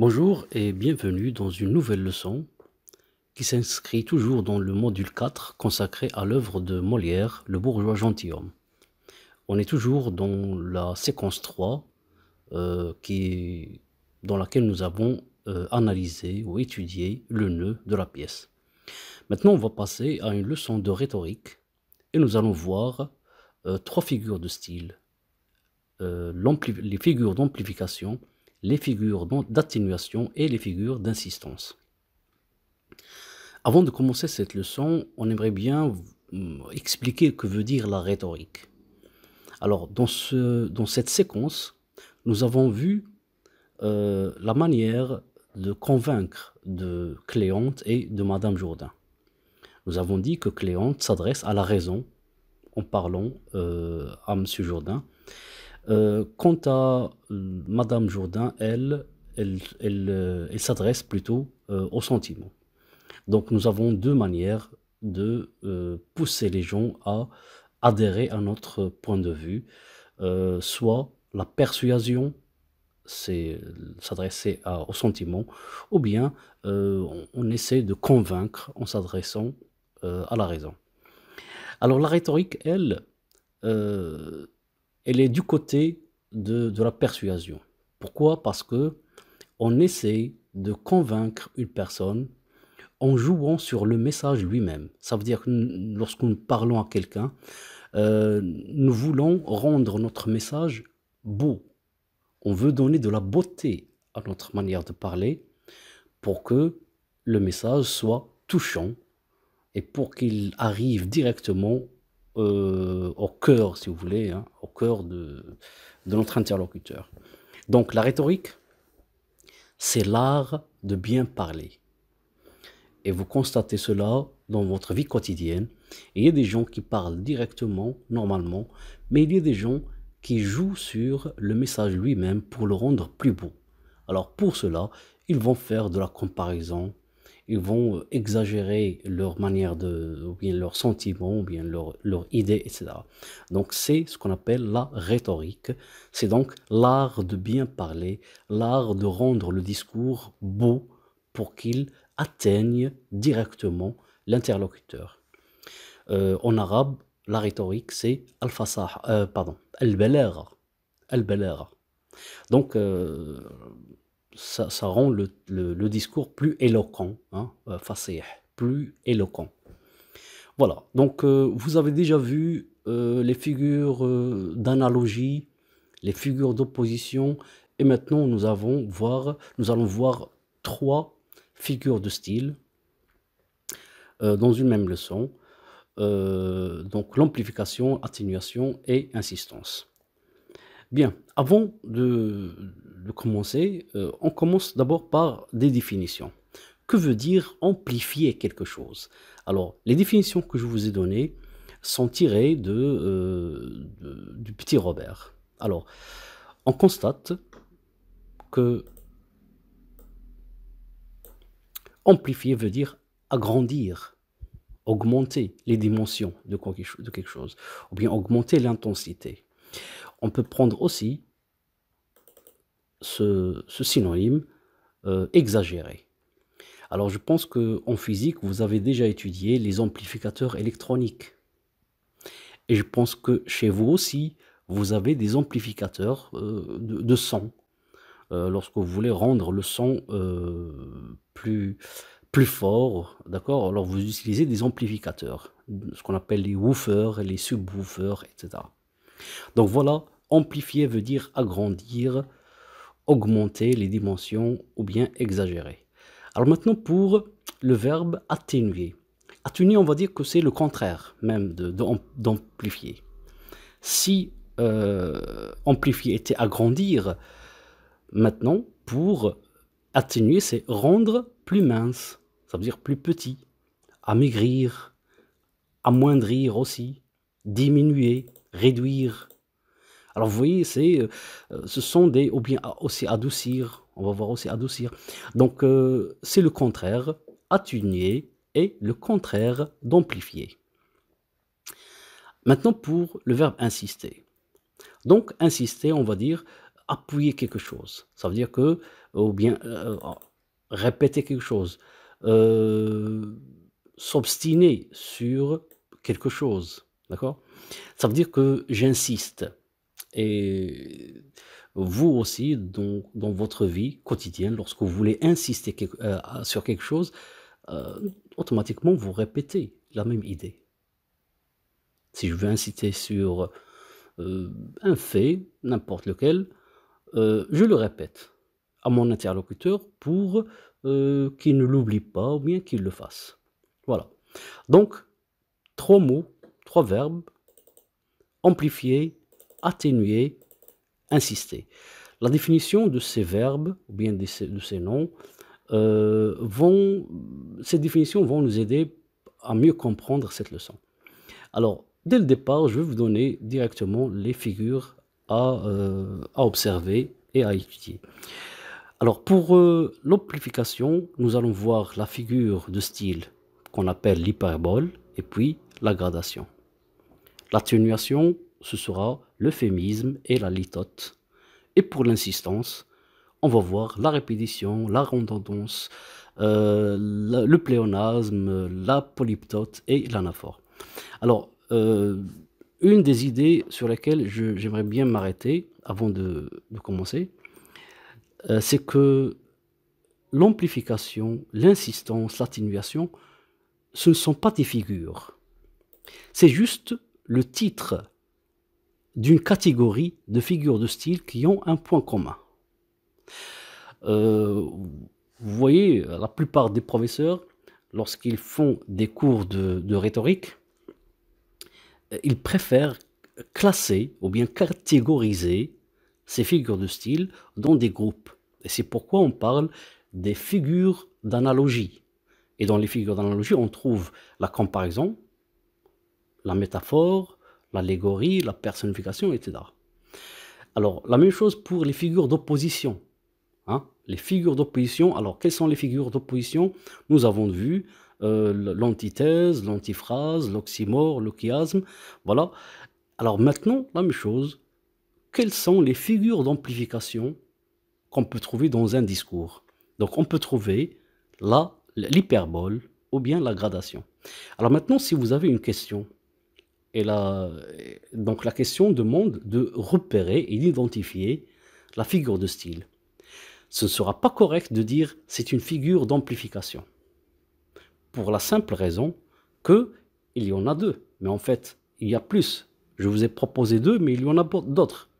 Bonjour et bienvenue dans une nouvelle leçon qui s'inscrit toujours dans le module 4 consacré à l'œuvre de Molière, Le bourgeois gentilhomme. On est toujours dans la séquence 3 euh, dans laquelle nous avons euh, analysé ou étudié le nœud de la pièce. Maintenant, on va passer à une leçon de rhétorique et nous allons voir euh, trois figures de style, les figures d'amplification, les figures d'atténuation et les figures d'insistance. Avant de commencer cette leçon, on aimerait bien mm, expliquer que veut dire la rhétorique. Alors, dans, cette séquence, nous avons vu euh, la manière de convaincre de Cléante et de Madame Jourdain. Nous avons dit que Cléante s'adresse à la raison en parlant euh, à Monsieur Jourdain. Euh, quant à euh, Madame Jourdain, elle, elle, euh, s'adresse plutôt aux sentiments. Donc nous avons deux manières de pousser les gens à adhérer à notre point de vue, soit la persuasion, c'est s'adresser aux sentiments, ou bien on, essaie de convaincre en s'adressant à la raison. Alors la rhétorique, elle, elle est du côté de, la persuasion. Pourquoi Parce que on essaie de convaincre une personne en jouant sur le message lui-même. Ça veut dire que lorsque nous parlons à quelqu'un, euh, nous voulons rendre notre message beau. On veut donner de la beauté à notre manière de parler pour que le message soit touchant et pour qu'il arrive directement euh, au cœur, si vous voulez, hein, au cœur de, notre interlocuteur. Donc la rhétorique, c'est l'art de bien parler. Et vous constatez cela dans votre vie quotidienne. il y a des gens qui parlent directement, normalement, mais il y a des gens qui jouent sur le message lui-même pour le rendre plus beau. Alors pour cela, ils vont faire de la comparaison, ils vont euh, exagérer leur manière de, ou bien leurs sentiments, ou bien leur idée, etc. Donc c'est ce qu'on appelle la rhétorique. C'est donc l'art de bien parler, l'art de rendre le discours beau pour qu'il atteigne directement l'interlocuteur. Euh, en arabe, la rhétorique, c'est al-fasaha, euh, pardon, al-balagha. Al donc, ça, rend le, discours plus éloquent, hein, euh, plus éloquent. Voilà, donc euh, vous avez déjà vu euh, les figures d'analogie, les figures d'opposition, et maintenant nous, nous allons voir trois figures de style dans une même leçon. donc l'amplification, atténuation et insistance. Bien, avant de, commencer, euh, on commence d'abord par des définitions. Que veut dire amplifier quelque chose Alors, les définitions que je vous ai données sont tirées euh, du petit Robert. Alors, on constate que amplifier veut dire agrandir, augmenter les dimensions de quelque chose, ou bien augmenter l'intensité. On peut prendre aussi ce, synonyme euh, exagéré. Alors je pense qu'en physique, vous avez déjà étudié les amplificateurs électroniques. Et je pense que chez vous aussi, vous avez des amplificateurs euh, de, son. Euh, lorsque vous voulez rendre le son plus, plus fort, d'accord Alors vous utilisez des amplificateurs, ce qu'on appelle les woofers, les subwoofers, etc. Donc voilà, amplifier veut dire agrandir, augmenter les dimensions ou bien exagérer. Alors maintenant pour le verbe atténuer. Atténuer, on va dire que c'est le contraire même d'amplifier. si euh, amplifier était agrandir, maintenant pour atténuer, c'est rendre plus mince, ça veut dire plus petit, amaigrir, amoindrir aussi, diminuer, réduire. Alors vous voyez, c'est, euh, ce sont des, ou bien aussi adoucir, on va voir aussi adoucir. Donc euh, c'est le contraire, Attunier et le contraire d'amplifier. Maintenant pour le verbe insister. Donc insister, on va dire appuyer quelque chose. Ça veut dire que, euh, ou bien répéter quelque chose, s'obstiner sur quelque chose. D'accord ça veut dire que j'insiste. Et vous aussi, dans, dans, votre vie quotidienne, lorsque vous voulez insister euh, sur quelque chose, euh, automatiquement, vous répétez la même idée. Si je veux insister sur euh, un fait, n'importe lequel, je le répète à mon interlocuteur pour qu'il ne l'oublie pas ou bien qu'il le fasse. Voilà. Donc, trois mots, trois verbes amplifier, atténuer, insister. La définition de ces verbes, ou bien de ces, noms, euh, vont, ces définitions vont nous aider à mieux comprendre cette leçon. Alors, dès le départ, je vais vous donner directement les figures à, euh, observer et à étudier. Alors, pour euh, l'amplification, nous allons voir la figure de style qu'on appelle l'hyperbole et puis la gradation. L'atténuation, ce sera l'euphémisme et la litote. Et pour l'insistance, on va voir la répétition, la redondance, euh, le pléonasme, la polyptote et l'anaphore. Alors, euh, une des idées sur lesquelles j'aimerais bien m'arrêter avant de, commencer, euh, c'est que l'amplification, l'insistance, l'atténuation, ce ne sont pas des figures. C'est juste le titre d'une catégorie de figures de style qui ont un point commun. Euh, vous voyez, la plupart des professeurs, lorsqu'ils font des cours de, de, rhétorique, ils préfèrent classer ou bien catégoriser ces figures de style dans des groupes. Et c'est pourquoi on parle des figures d'analogie. Et dans les figures d'analogie, on trouve la comparaison, la métaphore, l'allégorie, la personnification, etc. Alors, la même chose pour les figures d'opposition. Hein. Les figures d'opposition, alors quelles sont les figures d'opposition Nous avons vu euh, l'antithèse, l'antiphrase, l'oxymore, le chiasme, voilà. Alors maintenant, la même chose, quelles sont les figures d'amplification qu'on peut trouver dans un discours Donc on peut trouver l'hyperbole ou bien la gradation. Alors maintenant, si vous avez une question, et donc la question demande de repérer et d'identifier la figure de style. Ce ne sera pas correct de dire c'est une figure d'amplification. Pour la simple raison que il y en a deux. Mais en fait, il y a plus. Je vous ai proposé deux, mais il y en a d'autres.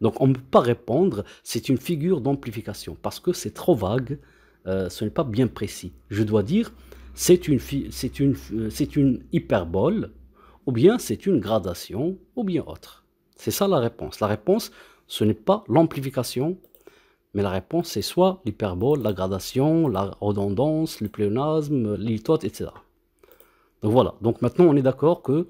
Donc on ne peut pas répondre c'est une figure d'amplification parce que c'est trop vague, euh, ce n'est pas bien précis. Je dois dire c'est une euh, hyperbole ou bien c'est une gradation, ou bien autre. C'est ça la réponse. La réponse, ce n'est pas l'amplification, mais la réponse, c'est soit l'hyperbole, la gradation, la redondance, le pléonasme, l'itote, etc. Donc voilà, donc maintenant on est d'accord que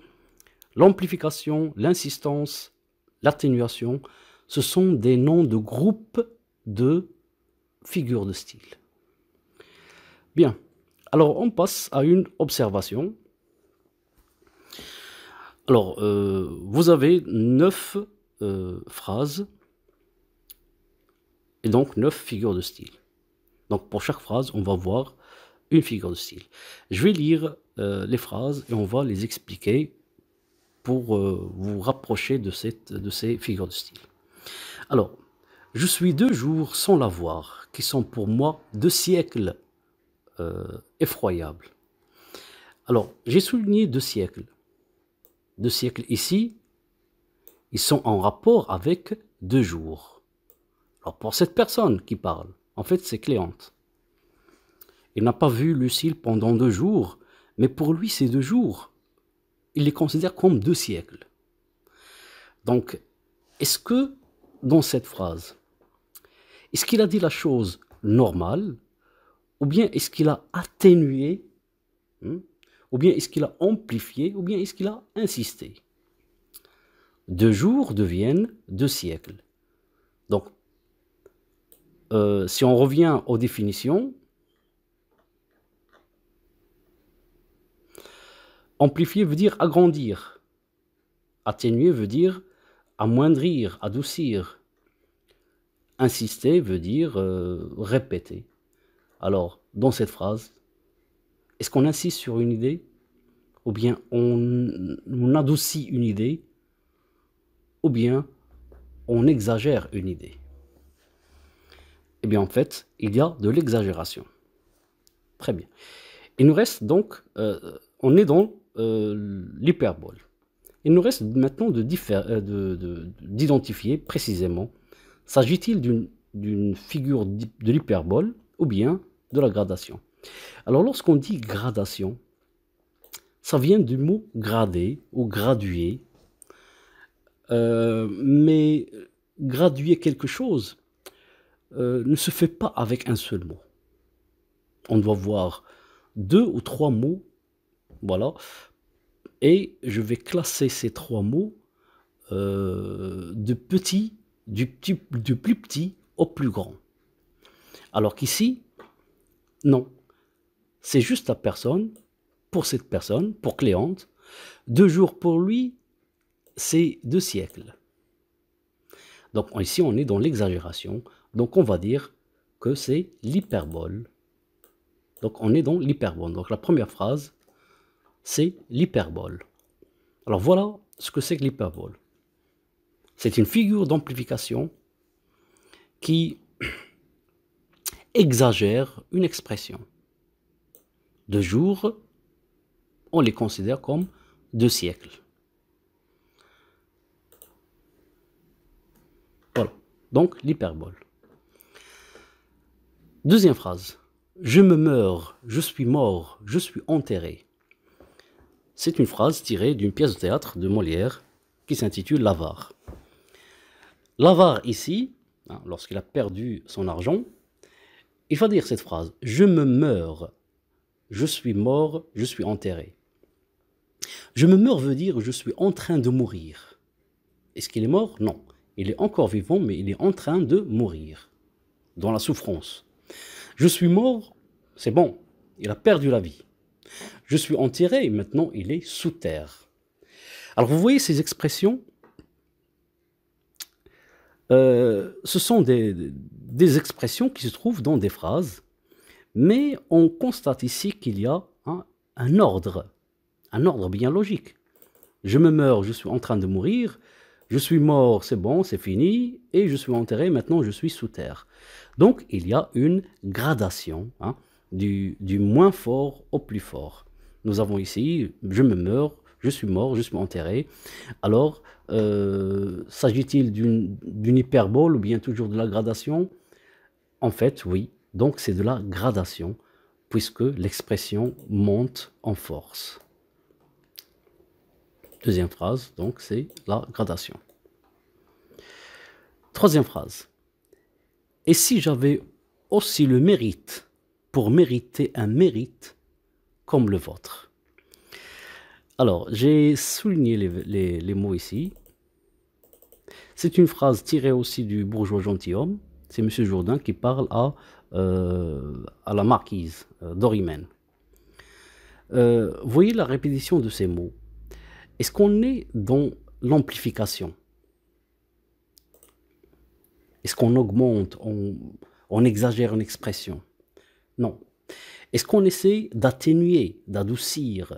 l'amplification, l'insistance, l'atténuation, ce sont des noms de groupes de figures de style. Bien, alors on passe à une observation. Alors, euh, vous avez neuf euh, phrases et donc neuf figures de style. Donc pour chaque phrase, on va voir une figure de style. Je vais lire euh, les phrases et on va les expliquer pour vous rapprocher de, cette, de ces figures de style. Alors, je suis deux jours sans la voir, qui sont pour moi deux siècles effroyables. Alors, j'ai souligné deux siècles. Deux siècles ici, ils sont en rapport avec deux jours. Alors pour cette personne qui parle, en fait c'est Cléante. Il n'a pas vu Lucille pendant deux jours, mais pour lui ces deux jours, il les considère comme deux siècles. Donc, est-ce que dans cette phrase, est-ce qu'il a dit la chose normale ou bien est-ce qu'il a atténué hein, ou bien est-ce qu'il a amplifié Ou bien est-ce qu'il a insisté Deux jours deviennent deux siècles. Donc, euh, si on revient aux définitions, amplifier veut dire agrandir. Atténuer veut dire amoindrir, adoucir. Insister veut dire euh, répéter. Alors, dans cette phrase, est-ce qu'on insiste sur une idée Ou bien on, adoucit une idée Ou bien on exagère une idée Eh bien en fait, il y a de l'exagération. Très bien. Il nous reste donc, euh, on est dans euh, l'hyperbole. Il nous reste maintenant euh, d'identifier de, précisément, s'agit-il d'une figure de l'hyperbole ou bien de la gradation alors lorsqu'on dit gradation, ça vient du mot gradé ou gradué, euh, mais graduer quelque chose euh, ne se fait pas avec un seul mot. On doit voir deux ou trois mots. Voilà. Et je vais classer ces trois mots euh, de du, petit, du plus petit au plus grand. Alors qu'ici, non, c'est juste la personne, pour cette personne, pour Cléante. Deux jours pour lui, c'est deux siècles. Donc ici, on est dans l'exagération. Donc on va dire que c'est l'hyperbole. Donc on est dans l'hyperbole. Donc la première phrase, c'est l'hyperbole. Alors voilà ce que c'est que l'hyperbole. C'est une figure d'amplification qui exagère une expression. Deux jours, on les considère comme deux siècles. Voilà, donc l'hyperbole. Deuxième phrase. Je me meurs, je suis mort, je suis enterré. C'est une phrase tirée d'une pièce de théâtre de Molière qui s'intitule L'avare. L'avare ici, hein, lorsqu'il a perdu son argent, il faut dire cette phrase. Je me meurs, je suis mort, je suis enterré. Je me meurs veut dire je suis en train de mourir. Est-ce qu'il est mort Non. Il est encore vivant, mais il est en train de mourir, dans la souffrance. Je suis mort, c'est bon, il a perdu la vie. Je suis enterré, et maintenant il est sous terre. Alors vous voyez ces expressions euh, Ce sont des, des expressions qui se trouvent dans des phrases mais on constate ici qu'il y a un ordre, un ordre bien logique. Je me meurs, je suis en train de mourir, je suis mort, c'est bon, c'est fini, et je suis enterré, maintenant je suis sous terre. Donc il y a une gradation hein, du, moins fort au plus fort. Nous avons ici, je me meurs, je suis mort, je suis enterré. Alors, euh, s'agit-il d'une hyperbole ou bien toujours de la gradation En fait, oui, donc c'est de la gradation, puisque l'expression monte en force. Deuxième phrase, donc c'est la gradation. Troisième phrase. Et si j'avais aussi le mérite pour mériter un mérite comme le vôtre Alors, j'ai souligné les, mots ici. C'est une phrase tirée aussi du bourgeois gentilhomme. C'est M. Jourdain qui parle à euh, à la marquise euh, d'Orimène. Euh, voyez la répétition de ces mots. Est-ce qu'on est dans l'amplification Est-ce qu'on augmente, on, on exagère une expression Non. Est-ce qu'on essaie d'atténuer, d'adoucir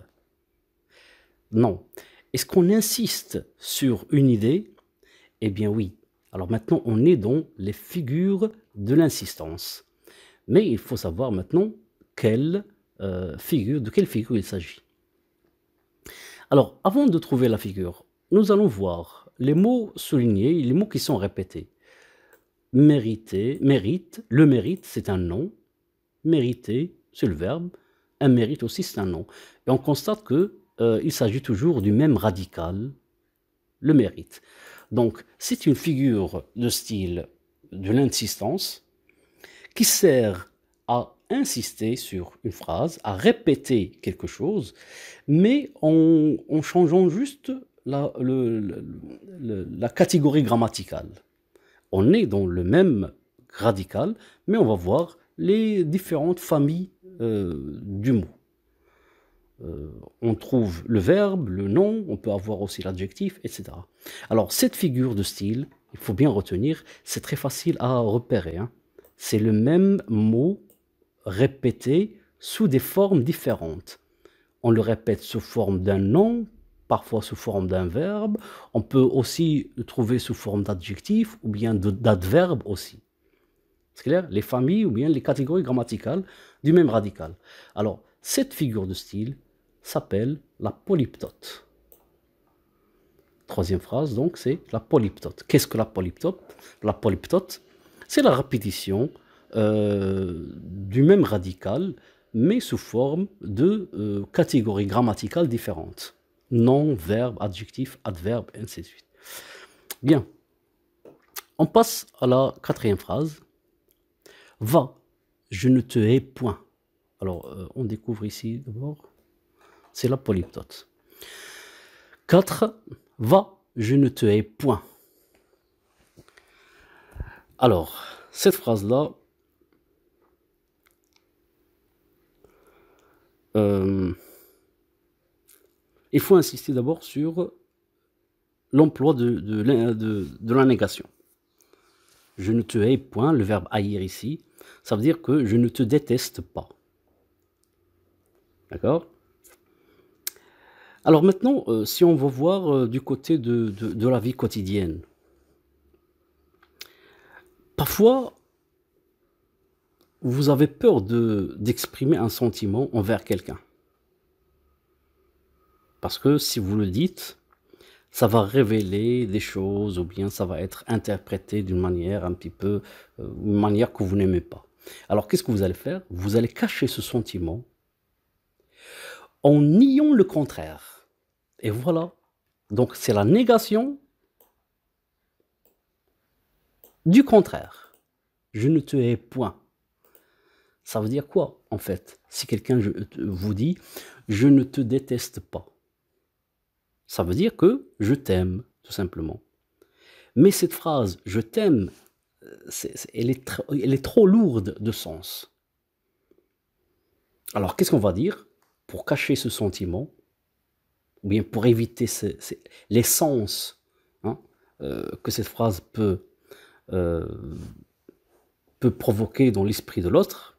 Non. Est-ce qu'on insiste sur une idée Eh bien oui. Alors maintenant, on est dans les figures de l'insistance. Mais il faut savoir maintenant quelle, euh, figure, de quelle figure il s'agit. Alors, avant de trouver la figure, nous allons voir les mots soulignés, les mots qui sont répétés. Mériter, mérite, le mérite, c'est un nom. Mériter, c'est le verbe. Un mérite aussi, c'est un nom. Et on constate que euh, il s'agit toujours du même radical, le mérite. Donc, c'est une figure de style de l'insistance, qui sert à insister sur une phrase, à répéter quelque chose, mais en, changeant juste la, catégorie grammaticale. On est dans le même radical, mais on va voir les différentes familles euh, du mot. Euh, on trouve le verbe, le nom, on peut avoir aussi l'adjectif, etc. Alors cette figure de style, il faut bien retenir, c'est très facile à repérer. Hein c'est le même mot répété sous des formes différentes. On le répète sous forme d'un nom, parfois sous forme d'un verbe. On peut aussi le trouver sous forme d'adjectif ou bien d'adverbe aussi. C'est clair Les familles ou bien les catégories grammaticales du même radical. Alors, cette figure de style s'appelle la polyptote. Troisième phrase, donc, c'est la polyptote. Qu'est-ce que la polyptote La polyptote, c'est la répétition euh, du même radical, mais sous forme de euh, catégories grammaticales différentes. Nom, verbe, adjectif, adverbe, etc. ainsi Bien. On passe à la quatrième phrase. Va, je ne te hais point. Alors, euh, on découvre ici d'abord, c'est la polyptote. 4. Va, je ne te hais point. Alors, cette phrase-là, euh, il faut insister d'abord sur l'emploi de, la négation. Je ne te hais point, le verbe haïr ici, ça veut dire que je ne te déteste pas. D'accord Alors maintenant, euh, si on veut voir euh, du côté de la vie quotidienne, parfois, vous avez peur d'exprimer un sentiment envers quelqu'un. Parce que si vous le dites, ça va révéler des choses ou bien ça va être interprété d'une manière un petit peu, euh, une manière que vous n'aimez pas. Alors qu'est-ce que vous allez faire Vous allez cacher ce sentiment en niant le contraire. Et voilà. Donc c'est la négation du contraire, je ne te hais point. Ça veut dire quoi, en fait Si quelqu'un vous dit, je ne te déteste pas, ça veut dire que je t'aime, tout simplement. Mais cette phrase, je t'aime, euh, elle, est trop lourde de sens. Alors, qu'est-ce qu'on va dire pour cacher ce sentiment Ou bien pour éviter l'essence hein, euh, que cette phrase peut euh, peut provoquer dans l'esprit de l'autre,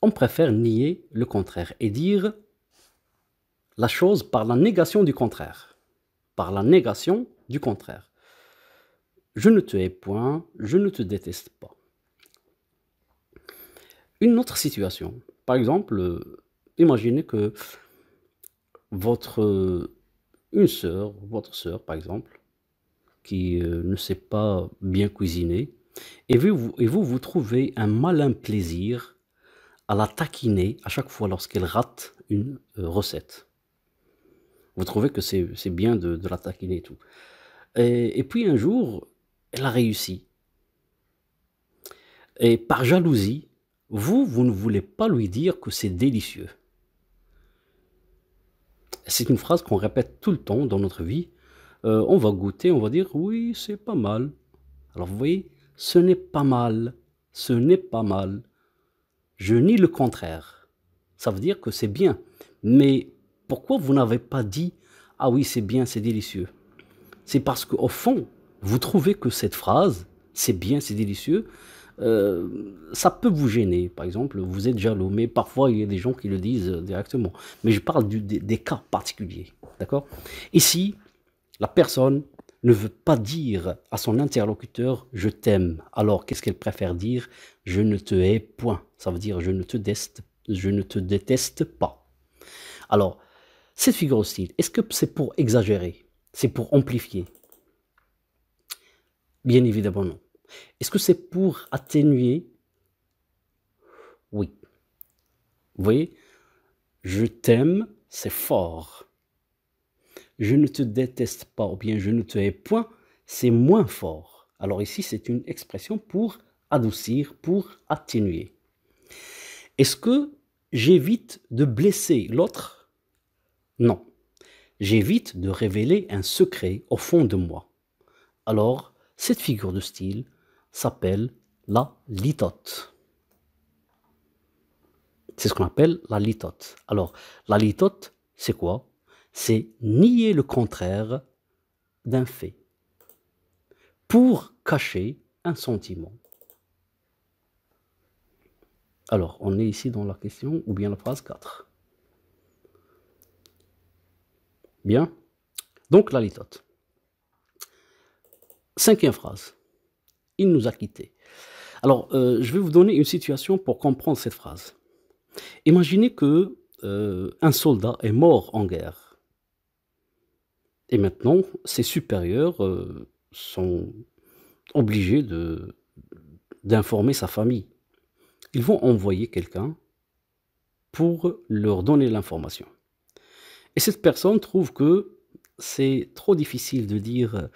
on préfère nier le contraire et dire la chose par la négation du contraire. Par la négation du contraire. Je ne te hais point, je ne te déteste pas. Une autre situation. Par exemple, euh, imaginez que votre une sœur, votre sœur par exemple, qui euh, ne sait pas bien cuisiner, et vous, vous, trouvez un malin plaisir à la taquiner à chaque fois lorsqu'elle rate une euh, recette. Vous trouvez que c'est bien de, la taquiner et tout. et, puis un jour, elle a réussi. Et par jalousie, vous, vous ne voulez pas lui dire que c'est délicieux. C'est une phrase qu'on répète tout le temps dans notre vie. Euh, on va goûter, on va dire oui, c'est pas mal. Alors vous voyez, ce n'est pas mal, ce n'est pas mal. Je nie le contraire. Ça veut dire que c'est bien. Mais pourquoi vous n'avez pas dit ah oui, c'est bien, c'est délicieux C'est parce qu'au fond, vous trouvez que cette phrase, c'est bien, c'est délicieux, euh, ça peut vous gêner. Par exemple, vous êtes jaloux, mais parfois il y a des gens qui le disent directement. Mais je parle des, cas particuliers. D'accord Ici, la personne ne veut pas dire à son interlocuteur je t'aime. Alors qu'est-ce qu'elle préfère dire Je ne te hais point. Ça veut dire je ne te déteste, je ne te déteste pas. Alors, cette figure hostile, est-ce que c'est pour exagérer C'est pour amplifier Bien évidemment non. Est-ce que c'est pour atténuer Oui. Vous voyez Je t'aime, c'est fort je ne te déteste pas ou bien je ne te hais point, c'est moins fort. Alors ici, c'est une expression pour adoucir, pour atténuer. Est-ce que j'évite de blesser l'autre Non. J'évite de révéler un secret au fond de moi. Alors, cette figure de style s'appelle la litote. C'est ce qu'on appelle la litote. Alors, la litote, c'est quoi c'est nier le contraire d'un fait pour cacher un sentiment. Alors, on est ici dans la question ou bien la phrase 4. Bien. Donc, la litote. Cinquième phrase. Il nous a quittés. Alors, euh, je vais vous donner une situation pour comprendre cette phrase. Imaginez que euh, un soldat est mort en guerre et maintenant, ses supérieurs euh, sont obligés d'informer sa famille. Ils vont envoyer quelqu'un pour leur donner l'information. Et cette personne trouve que c'est trop difficile de dire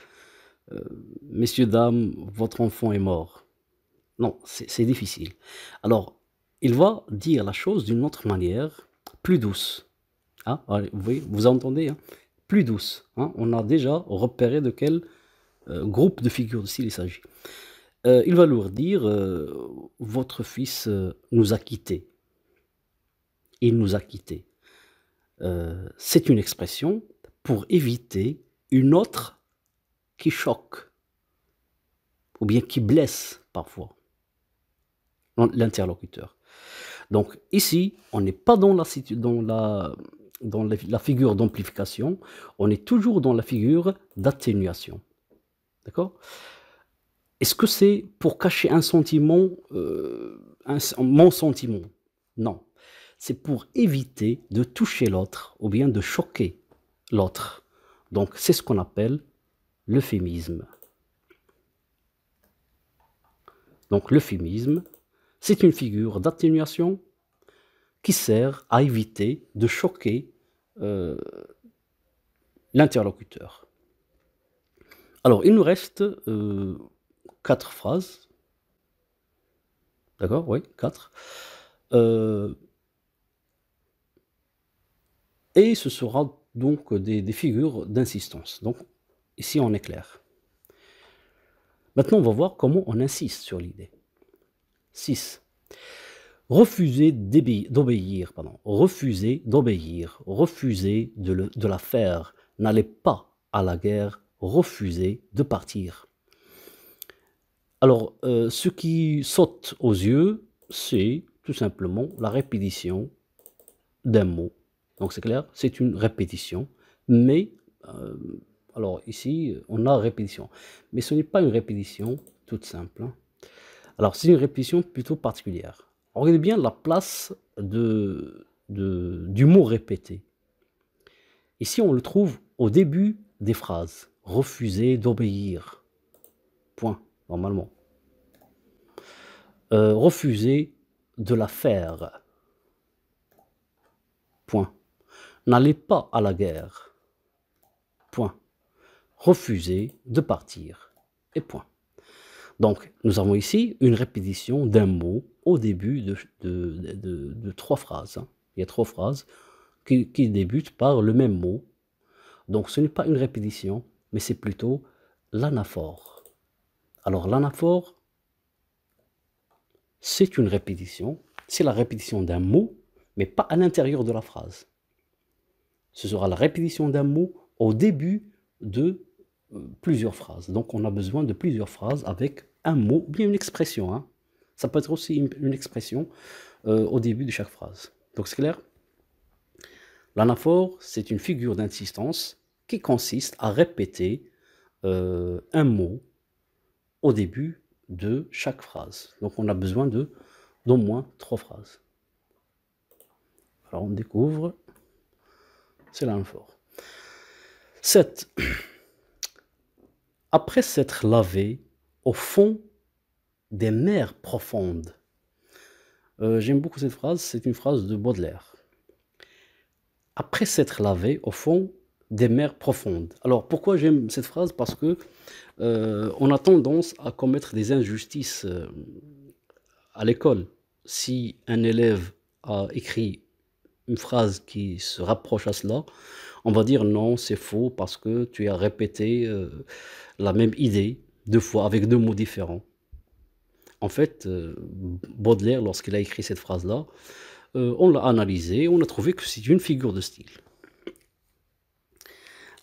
euh, Messieurs, dames, votre enfant est mort. Non, c'est, difficile. Alors, il va dire la chose d'une autre manière, plus douce. Ah, vous vous entendez, hein plus douce. Hein. On a déjà repéré de quel euh, groupe de figures de il s'agit. Euh, il va leur dire euh, Votre fils nous a quittés. Il nous a quittés. C'est une expression pour éviter une autre qui choque ou bien qui blesse parfois l'interlocuteur. Donc ici, on n'est pas dans la, dans la dans la figure d'amplification, on est toujours dans la figure d'atténuation. D'accord Est-ce que c'est pour cacher un sentiment, euh, un, mon sentiment Non. C'est pour éviter de toucher l'autre ou bien de choquer l'autre. Donc c'est ce qu'on appelle l'euphémisme. Donc l'euphémisme, c'est une figure d'atténuation qui sert à éviter de choquer euh, l'interlocuteur. Alors, il nous reste euh, quatre phrases. D'accord Oui, quatre. Euh, et ce sera donc des, des figures d'insistance. Donc, ici, on est clair. Maintenant, on va voir comment on insiste sur l'idée. 6 refuser d'obéir, refuser d'obéir, refuser de, de la faire, n'allez pas à la guerre, refuser de partir. Alors, euh, ce qui saute aux yeux, c'est tout simplement la répétition d'un mot. Donc c'est clair, c'est une répétition, mais euh, alors ici on a répétition, mais ce n'est pas une répétition toute simple. Hein. Alors c'est une répétition plutôt particulière. Regardez bien la place de, du mot répété. Ici, on le trouve au début des phrases. Refuser d'obéir. Point, normalement. Euh, refuser de la faire. Point. N'allez pas à la guerre. Point. Refuser de partir. Et point. Donc, nous avons ici une répétition d'un mot au début de, de, trois phrases. Hein. Il y a trois phrases qui, qui débutent par le même mot. Donc ce n'est pas une répétition, mais c'est plutôt l'anaphore. Alors l'anaphore, c'est une répétition, c'est la répétition d'un mot, mais pas à l'intérieur de la phrase. Ce sera la répétition d'un mot au début de euh, plusieurs phrases. Donc on a besoin de plusieurs phrases avec un mot, bien une expression, hein, ça peut être aussi une, expression euh, au début de chaque phrase. Donc c'est clair L'anaphore, c'est une figure d'insistance qui consiste à répéter euh, un mot au début de chaque phrase. Donc on a besoin d'au moins trois phrases. Alors on découvre, c'est l'anaphore. 7. Après s'être lavé, au fond des mers profondes. Euh, j'aime beaucoup cette phrase, c'est une phrase de Baudelaire. Après s'être lavé, au fond, des mers profondes. Alors pourquoi j'aime cette phrase Parce que euh, on a tendance à commettre des injustices euh, à l'école. Si un élève a écrit une phrase qui se rapproche à cela, on va dire non, c'est faux parce que tu as répété la même idée deux fois avec deux mots différents. En fait, euh, Baudelaire, lorsqu'il a écrit cette phrase-là, euh, on l'a analysée, on a trouvé que c'est une figure de style.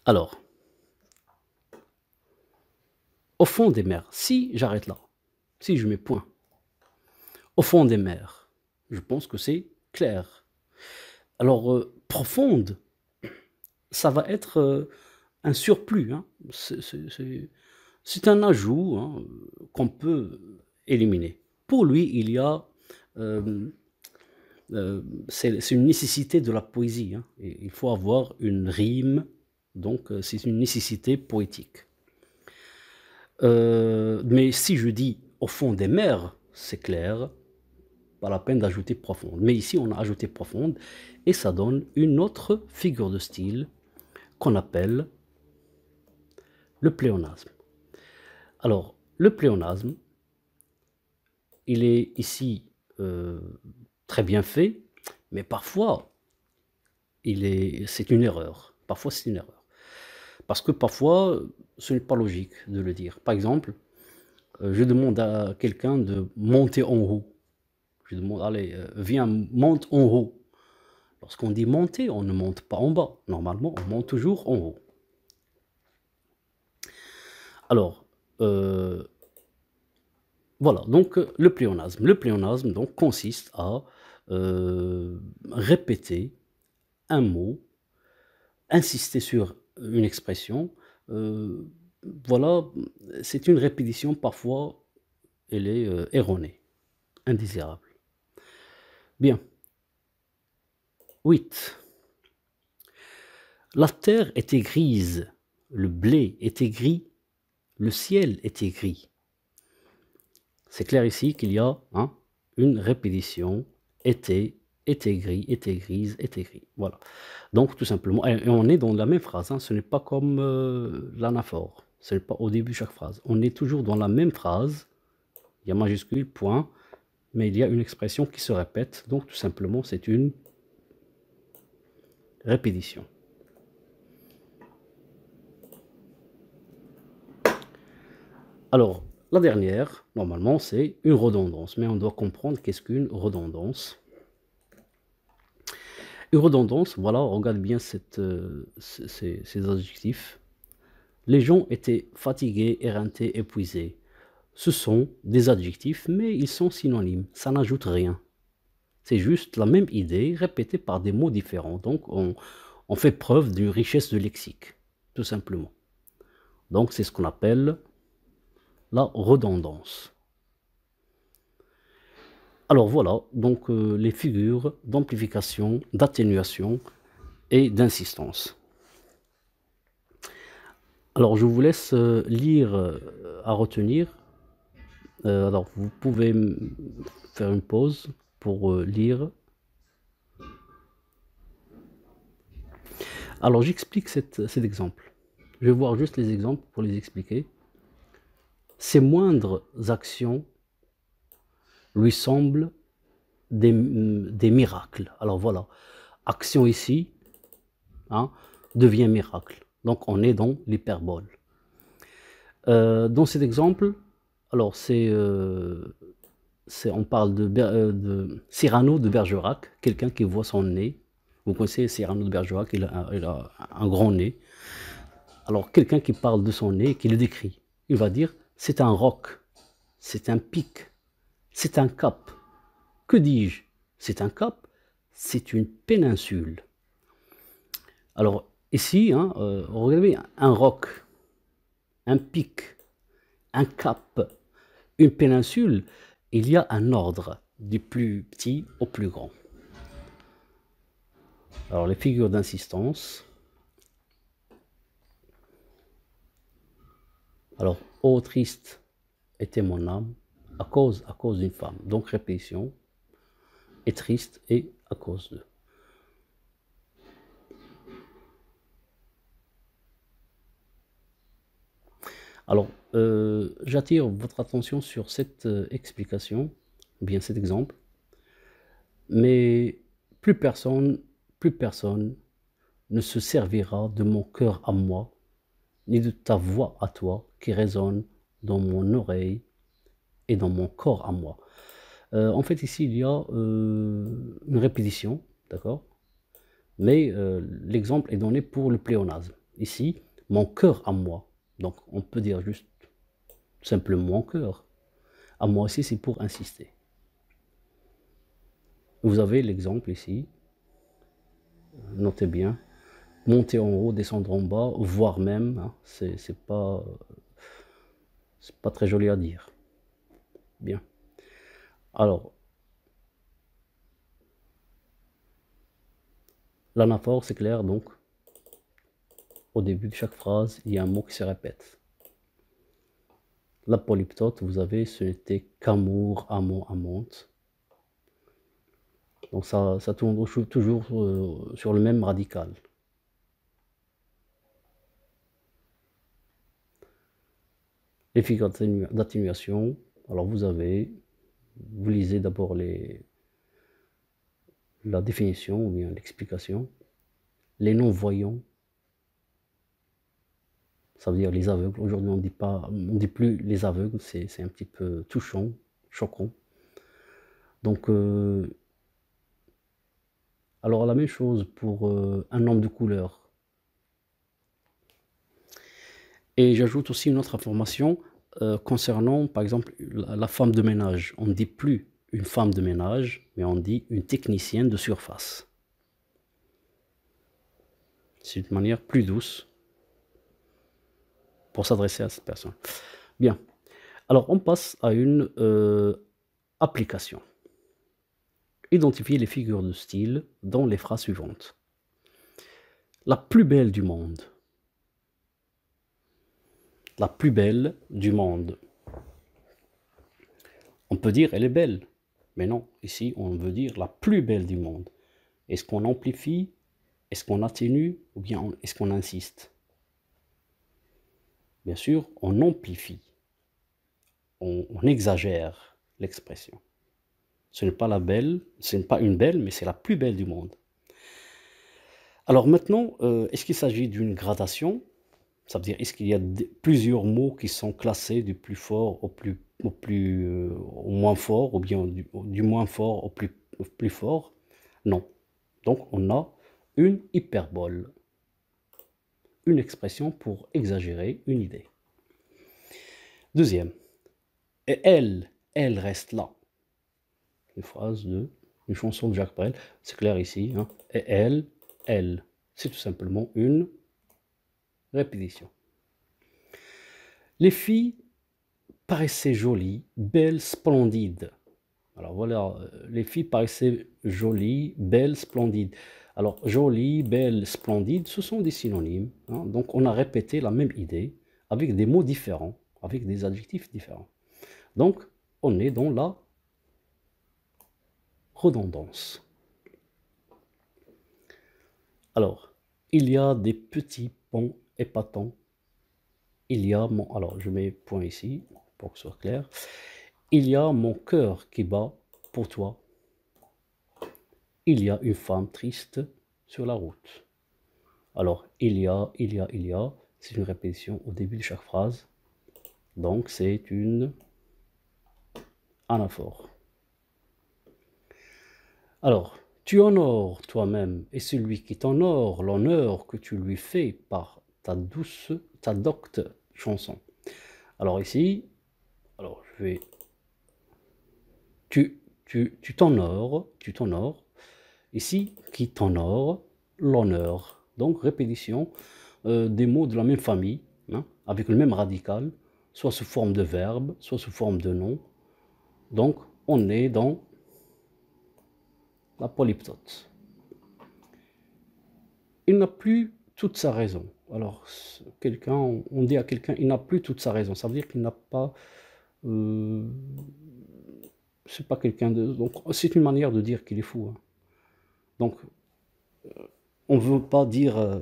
Alors, au fond des mers, si j'arrête là, si je mets point, au fond des mers, je pense que c'est clair. Alors, euh, profonde, ça va être un surplus, hein. c'est un ajout hein, qu'on peut Éliminé. Pour lui, il y a... Euh, euh, c'est une nécessité de la poésie. Hein. Il faut avoir une rime, donc euh, c'est une nécessité poétique. mais si je dis au fond des mers, c'est clair, pas la peine d'ajouter profonde. Mais ici, on a ajouté profonde et ça donne une autre figure de style qu'on appelle le pléonasme. Alors, le pléonasme, il est ici euh, très bien fait, mais parfois, il est, c'est une erreur. Parfois, c'est une erreur. Parce que parfois, ce n'est pas logique de le dire. Par exemple, euh, je demande à quelqu'un de monter en haut. Je demande, allez, euh, viens, monte en haut. Lorsqu'on dit monter, on ne monte pas en bas. Normalement, on monte toujours en haut. Alors, voilà, donc euh, le pléonasme. Le pléonasme donc, consiste à euh, répéter un mot, insister sur une expression. Euh, voilà, c'est une répétition parfois, elle est erronée, indésirable. Bien. 8. La terre était grise, le blé était gris, le ciel était gris. C'est clair ici qu'il y a hein, une répétition été, été gris, été grise, été gris. Voilà. Donc tout simplement, on est dans la même phrase, hein. ce n'est pas comme euh, l'anaphore, ce n'est pas au début de chaque phrase. On est toujours dans la même phrase, il y a majuscule, point, mais il y a une expression qui se répète, donc tout simplement c'est une répétition. Alors, la dernière, normalement, c'est une redondance. Mais on doit comprendre qu'est-ce qu'une redondance. Une redondance, voilà, regarde bien euh, ces, adjectifs. Les gens étaient fatigués, éreintés, épuisés. Ce sont des adjectifs, mais ils sont synonymes. Ça n'ajoute rien. C'est juste la même idée répétée par des mots différents. Donc, on, on fait preuve d'une richesse de lexique, tout simplement. Donc, c'est ce qu'on appelle la redondance. Alors voilà, donc euh, les figures d'amplification, d'atténuation et d'insistance. Alors je vous laisse euh, lire euh, à retenir. alors vous pouvez faire une pause pour lire. Alors j'explique cet exemple. Je vais voir juste les exemples pour les expliquer. Ses moindres actions lui semblent des, miracles. Alors voilà, action ici hein, devient miracle. Donc on est dans l'hyperbole. Euh, dans cet exemple, alors euh, on parle euh, de, Cyrano de Bergerac, quelqu'un qui voit son nez. Vous connaissez Cyrano de Bergerac, il a, a un grand nez. Alors quelqu'un qui parle de son nez, qui le décrit, il va dire c'est un roc, c'est un pic, c'est un cap. Que dis-je C'est un cap, c'est une péninsule. Alors ici, hein, euh, regardez, un roc, un pic, un cap, une péninsule, il y a un ordre du plus petit au plus grand. Alors les figures d'insistance. Alors « Oh, triste était mon âme à cause, à cause d'une femme. Donc répétition, et triste et à cause d'eux. Alors, euh, j'attire votre attention sur cette euh, explication, ou bien cet exemple, mais plus personne, plus personne ne se servira de mon cœur à moi ni de ta voix à toi qui résonne dans mon oreille et dans mon corps à moi. Euh, en fait, ici, il y a euh, une répétition, d'accord Mais euh, l'exemple est donné pour le pléonasme. Ici, mon cœur à moi. Donc, on peut dire juste simplement mon cœur. À moi aussi, c'est pour insister. Vous avez l'exemple ici. Notez bien monter en haut, descendre en bas, voire même, hein, c'est pas, pas très joli à dire. Bien. Alors, l'anaphore, c'est clair, donc, au début de chaque phrase, il y a un mot qui se répète. La polyptote, vous avez, ce n'était qu'amour, amour, amante. Donc ça, ça tourne toujours euh, sur le même radical. Les figures d'atténuation, alors vous avez, vous lisez d'abord la définition ou bien l'explication. Les non-voyants, ça veut dire les aveugles. Aujourd'hui, on ne dit pas, on dit plus les aveugles, c'est un petit peu touchant, choquant. Donc, euh, alors la même chose pour euh, un homme de couleur. Et j'ajoute aussi une autre information euh, concernant, par exemple, la, femme de ménage. On ne dit plus une femme de ménage, mais on dit une technicienne de surface. C'est une manière plus douce pour s'adresser à cette personne. Bien. Alors, on passe à une euh, application. Identifier les figures de style dans les phrases suivantes. La plus belle du monde la plus belle du monde. On peut dire elle est belle, mais non, ici on veut dire la plus belle du monde. Est-ce qu'on amplifie, est-ce qu'on atténue ou bien est-ce qu'on insiste Bien sûr, on amplifie, on, exagère l'expression. Ce n'est pas la belle, ce n'est pas une belle, mais c'est la plus belle du monde. Alors maintenant, euh, est-ce qu'il s'agit d'une gradation ça veut dire, est-ce qu'il y a plusieurs mots qui sont classés du plus fort au, plus, euh, moins fort, ou bien du, moins fort au plus, plus fort Non. Donc on a une hyperbole, une expression pour exagérer une idée. Deuxième, et elle, elle reste là. Une phrase de une chanson de Jacques Brel, c'est clair ici. Hein. Et elle, elle, c'est tout simplement une Répétition. Les filles paraissaient jolies, belles, splendides. Alors voilà, euh, les filles paraissaient jolies, belles, splendides. Alors jolies, belles, splendides, ce sont des synonymes. Hein. Donc on a répété la même idée avec des mots différents, avec des adjectifs différents. Donc on est dans la redondance. Alors, il y a des petits ponts épatant. Il y a mon... Alors, je mets point ici, pour que ce soit clair. Il y a mon cœur qui bat pour toi. Il y a une femme triste sur la route. Alors, il y a, il y a, il y a, c'est une répétition au début de chaque phrase. Donc, c'est une anaphore. Alors, tu honores toi-même et celui qui t'honore l'honneur que tu lui fais par ta douce, ta docte chanson. Alors ici, alors je vais, tu, tu, tu t'honores, tu t'honores. Ici, qui t'honore, l'honneur. Donc répétition euh, des mots de la même famille, hein, avec le même radical, soit sous forme de verbe, soit sous forme de nom. Donc on est dans la polyptote. Il n'a plus toute sa raison alors, quelqu'un, on dit à quelqu'un, il n'a plus toute sa raison. Ça veut dire qu'il n'a pas. Euh, c'est pas quelqu'un de. Donc, c'est une manière de dire qu'il est fou. Hein. Donc, euh, on ne veut pas dire euh,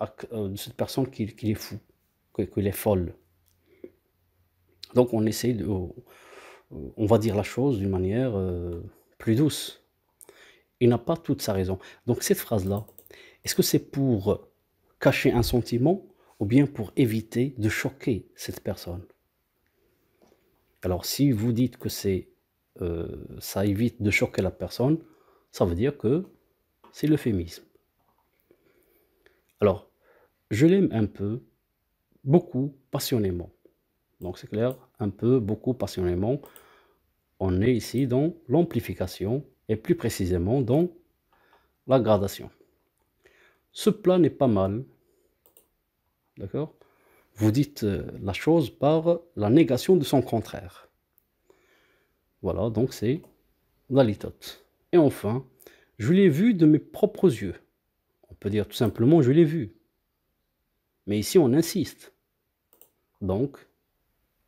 à, cette personne qu'il est fou, qu'il est folle. Donc, on essaie de. on va dire la chose d'une manière plus douce. Il n'a pas toute sa raison. Donc, cette phrase-là, est-ce que c'est pour cacher un sentiment ou bien pour éviter de choquer cette personne. Alors si vous dites que euh, ça évite de choquer la personne, ça veut dire que c'est l'euphémisme. Alors, je l'aime un peu, beaucoup, passionnément. Donc c'est clair, un peu, beaucoup, passionnément. On est ici dans l'amplification et plus précisément dans la gradation ce plat n'est pas mal. D'accord Vous dites euh, la chose par la négation de son contraire. Voilà, donc c'est la litote. Et enfin, je l'ai vu de mes propres yeux. On peut dire tout simplement je l'ai vu. Mais ici on insiste. Donc,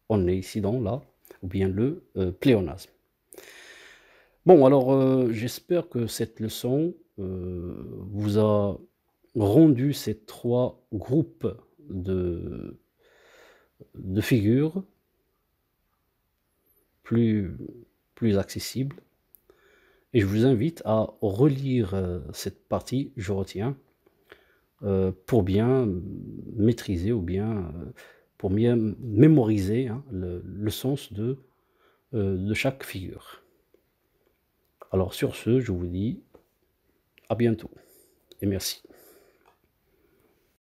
on est ici dans la, ou bien le euh, pléonasme. Bon, alors euh, j'espère que cette leçon vous a rendu ces trois groupes de, figures plus, plus accessibles. Et je vous invite à relire euh, cette partie, je retiens, euh, pour bien maîtriser ou bien euh, pour bien mémoriser hein, le, sens de, de chaque figure. Alors sur ce, je vous dis à bientôt et merci.